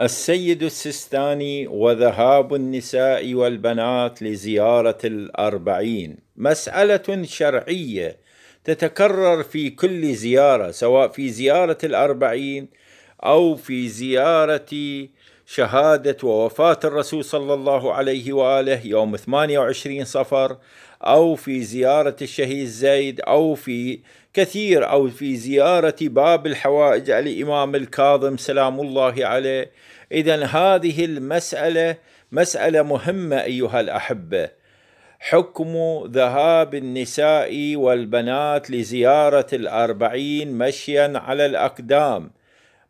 السيد السيستاني وذهاب النساء والبنات لزيارة الأربعين مسألة شرعية تتكرر في كل زيارة سواء في زيارة الأربعين أو في زيارة شهادة ووفاة الرسول صلى الله عليه وآله يوم 28 صفر أو في زيارة الشهيد زيد أو في كثير أو في زيارة باب الحوائج الإمام الكاظم سلام الله عليه إذا هذه المسألة مسألة مهمة أيها الأحبة حكم ذهاب النساء والبنات لزيارة الأربعين مشيا على الأقدام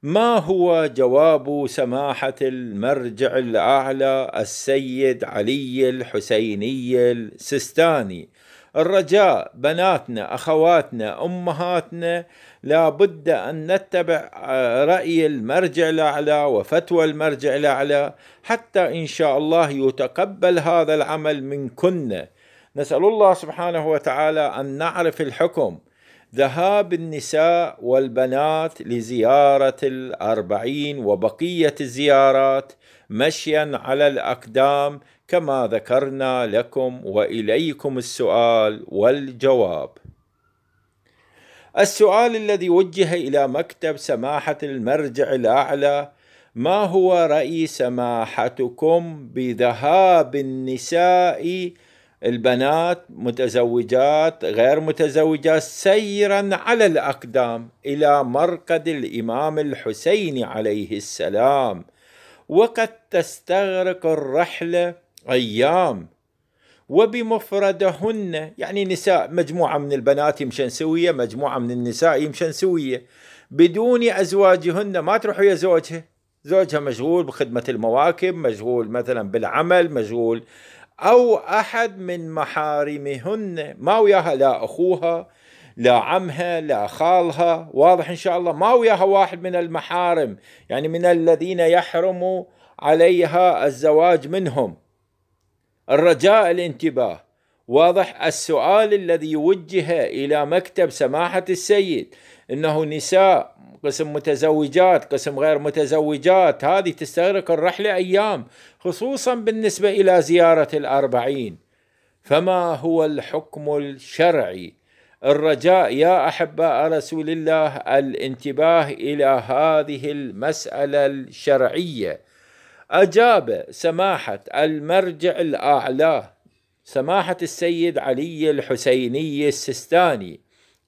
ما هو جواب سماحة المرجع الأعلى السيد علي الحسيني السستاني الرجاء بناتنا أخواتنا أمهاتنا لابد أن نتبع رأي المرجع الأعلى وفتوى المرجع الأعلى حتى إن شاء الله يتقبل هذا العمل من كنا نسأل الله سبحانه وتعالى أن نعرف الحكم ذهاب النساء والبنات لزيارة الأربعين وبقية الزيارات مشيا على الأقدام كما ذكرنا لكم وإليكم السؤال والجواب السؤال الذي وجه إلى مكتب سماحة المرجع الأعلى ما هو رأي سماحتكم بذهاب النساء البنات متزوجات غير متزوجات سيرا على الاقدام الى مرقد الامام الحسين عليه السلام وقد تستغرق الرحله ايام وبمفردهن يعني نساء مجموعه من البنات يمشن سويه مجموعه من النساء يمشن سويه بدون ازواجهن ما تروح ويا زوجها زوجها مشغول بخدمه المواكب مشغول مثلا بالعمل مشغول أو أحد من محارمهن ما وياها لا أخوها لا عمها لا خالها واضح إن شاء الله ما وياها واحد من المحارم يعني من الذين يحرم عليها الزواج منهم الرجاء الانتباه واضح السؤال الذي وجه إلى مكتب سماحة السيد أنه نساء قسم متزوجات قسم غير متزوجات هذه تستغرق الرحلة أيام خصوصا بالنسبة إلى زيارة الأربعين فما هو الحكم الشرعي الرجاء يا أحباء رسول الله الانتباه إلى هذه المسألة الشرعية أجاب سماحة المرجع الأعلاه سماحة السيد علي الحسيني السيستاني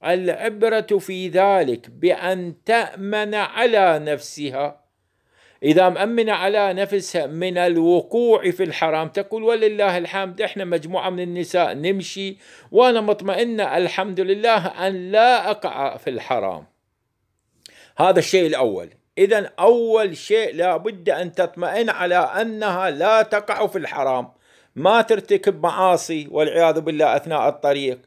العبرة في ذلك بأن تأمن على نفسها إذا مأمنة على نفسها من الوقوع في الحرام تقول ولله الحمد إحنا مجموعة من النساء نمشي وأنا مطمئنة الحمد لله أن لا أقع في الحرام هذا الشيء الأول إذا أول شيء لابد أن تطمئن على أنها لا تقع في الحرام ما ترتكب معاصي والعياذ بالله اثناء الطريق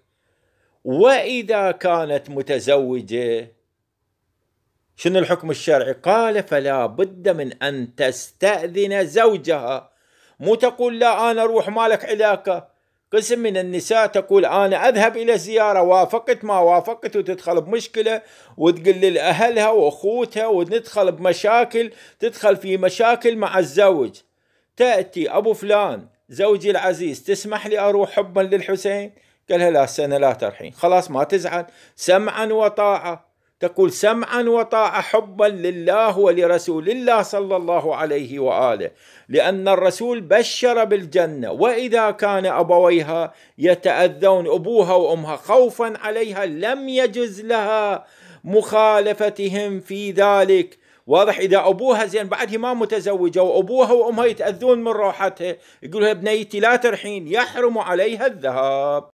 واذا كانت متزوجه شنو الحكم الشرعي قال فلا بد من ان تستاذن زوجها مو تقول لا انا اروح مالك علاقه قسم من النساء تقول انا اذهب الى الزياره وافقت ما وافقت وتدخل بمشكله وتقول لاهلها واخوتها وندخل بمشاكل تدخل في مشاكل مع الزوج تأتي أبو فلان زوجي العزيز تسمح لي أروح حبا للحسين قالها لا سنة لا ترحين خلاص ما تزعل سمعا وطاعة تقول سمعا وطاعة حبا لله ولرسول الله صلى الله عليه وآله لأن الرسول بشر بالجنة وإذا كان أبويها يتأذون أبوها وأمها خوفا عليها لم يجز لها مخالفتهم في ذلك واضح اذا ابوها زين بعد هي ما متزوجه وابوها وامها يتاذون من روحتها يقولوا بنيتي لا ترحين يحرم عليها الذهاب